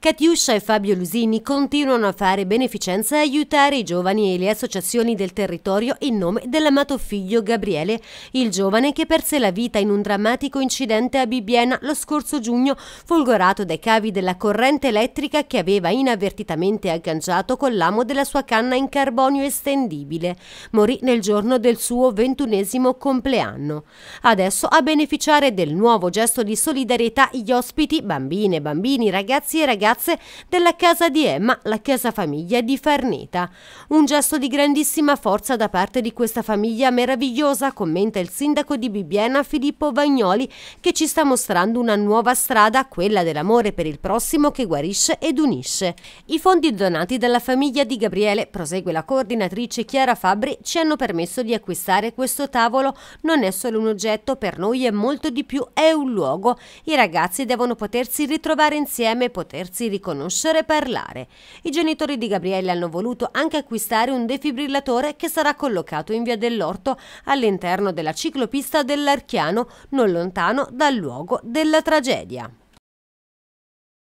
Catiuscia e Fabio Lusini continuano a fare beneficenza e aiutare i giovani e le associazioni del territorio in nome dell'amato figlio Gabriele, il giovane che perse la vita in un drammatico incidente a Bibbiena lo scorso giugno, folgorato dai cavi della corrente elettrica che aveva inavvertitamente agganciato con l'amo della sua canna in carbonio estendibile. Morì nel giorno del suo ventunesimo compleanno. Adesso a beneficiare del nuovo gesto di solidarietà gli ospiti, bambine, bambini, ragazzi e ragazze ragazze della casa di Emma, la casa famiglia di Farneta. Un gesto di grandissima forza da parte di questa famiglia meravigliosa, commenta il sindaco di Bibbiena Filippo Vagnoli, che ci sta mostrando una nuova strada, quella dell'amore per il prossimo che guarisce ed unisce. I fondi donati dalla famiglia di Gabriele, prosegue la coordinatrice Chiara Fabri, ci hanno permesso di acquistare questo tavolo. Non è solo un oggetto, per noi è molto di più, è un luogo. I ragazzi devono potersi ritrovare insieme, potersi farsi riconoscere e parlare. I genitori di Gabriele hanno voluto anche acquistare un defibrillatore che sarà collocato in via dell'Orto all'interno della ciclopista dell'Archiano, non lontano dal luogo della tragedia.